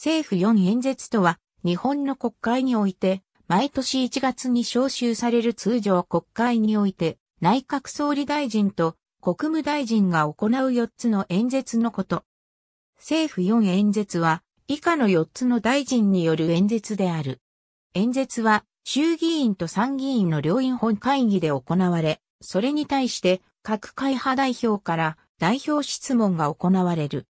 政府4演説とは、日本の国会において、毎年1月に召集される通常国会において、内閣総理大臣と国務大臣が行う4つの演説のこと。政府4演説は、以下の4つの大臣による演説である。演説は、衆議院と参議院の両院本会議で行われ、それに対して各会派代表から代表質問が行われる。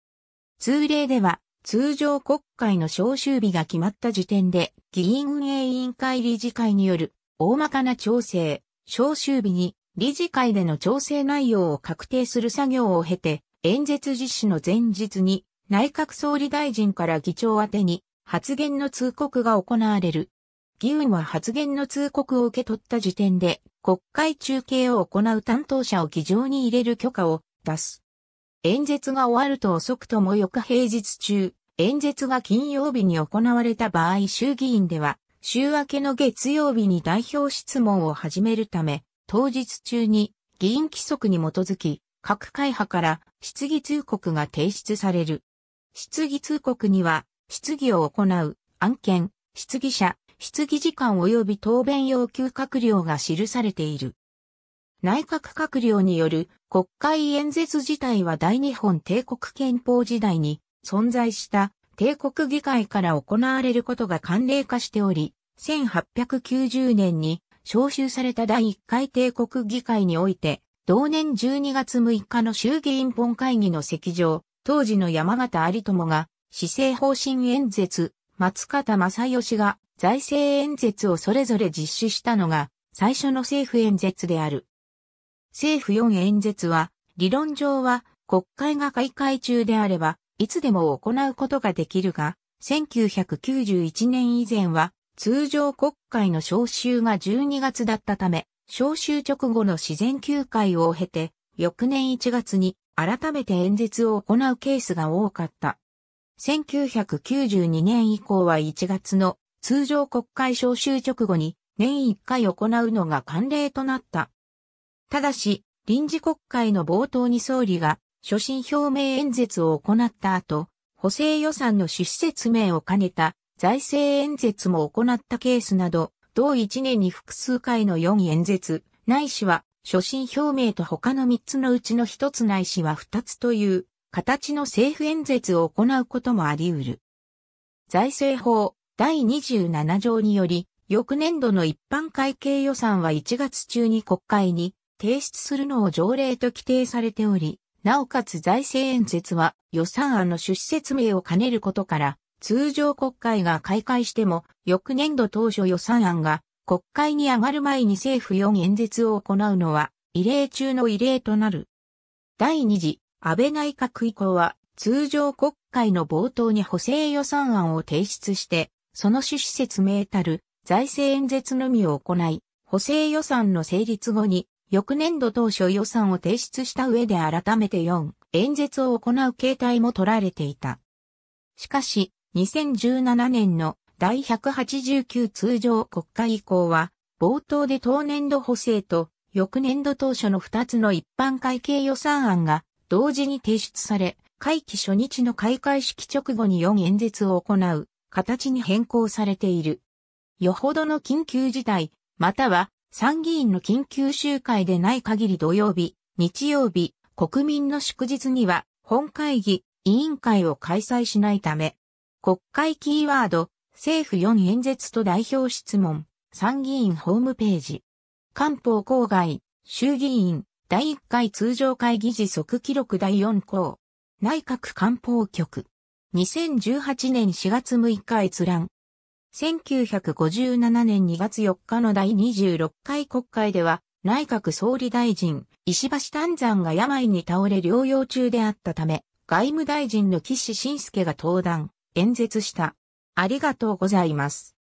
通例では通常国会の召集日が決まった時点で、議院運営委員会理事会による大まかな調整、召集日に理事会での調整内容を確定する作業を経て、演説実施の前日に内閣総理大臣から議長宛てに発言の通告が行われる。議員は発言の通告を受け取った時点で国会中継を行う担当者を議場に入れる許可を出す。演説が終わると遅くとも翌平日中、演説が金曜日に行われた場合衆議院では、週明けの月曜日に代表質問を始めるため、当日中に議員規則に基づき、各会派から質疑通告が提出される。質疑通告には、質疑を行う、案件、質疑者、質疑時間及び答弁要求閣僚が記されている。内閣閣僚による国会演説自体は大日本帝国憲法時代に存在した帝国議会から行われることが慣例化しており、1890年に招集された第1回帝国議会において、同年12月6日の衆議院本会議の席上、当時の山形有友が、施政方針演説、松方正義が財政演説をそれぞれ実施したのが、最初の政府演説である。政府4演説は、理論上は国会が開会中であれば、いつでも行うことができるが、1991年以前は通常国会の召集が12月だったため、召集直後の自然休会を経て、翌年1月に改めて演説を行うケースが多かった。1992年以降は1月の通常国会召集直後に年1回行うのが慣例となった。ただし、臨時国会の冒頭に総理が所信表明演説を行った後、補正予算の趣旨説明を兼ねた財政演説も行ったケースなど、同一年に複数回の4演説、ないしは、所信表明と他の3つのうちの1つないしは2つという、形の政府演説を行うこともあり得る。財政法第27条により、翌年度の一般会計予算は1月中に国会に提出するのを条例と規定されており、なおかつ財政演説は予算案の趣旨説明を兼ねることから、通常国会が開会しても、翌年度当初予算案が国会に上がる前に政府4演説を行うのは、異例中の異例となる。第2次、安倍内閣以降は、通常国会の冒頭に補正予算案を提出して、その趣旨説明たる財政演説のみを行い、補正予算の成立後に翌年度当初予算を提出した上で改めて4、演説を行う形態も取られていた。しかし、2017年の第189通常国会以降は、冒頭で当年度補正と、翌年度当初の2つの一般会計予算案が同時に提出され、会期初日の開会式直後に4演説を行う形に変更されている。よほどの緊急事態、または参議院の緊急集会でない限り土曜日、日曜日、国民の祝日には本会議、委員会を開催しないため、国会キーワード、政府4演説と代表質問、参議院ホームページ、官報郊外、衆議院、第1回通常会議時即記録第4項、内閣官報局、2018年4月6日閲覧、1957年2月4日の第26回国会では、内閣総理大臣、石橋丹山が病に倒れ療養中であったため、外務大臣の岸信介が登壇、演説した。ありがとうございます。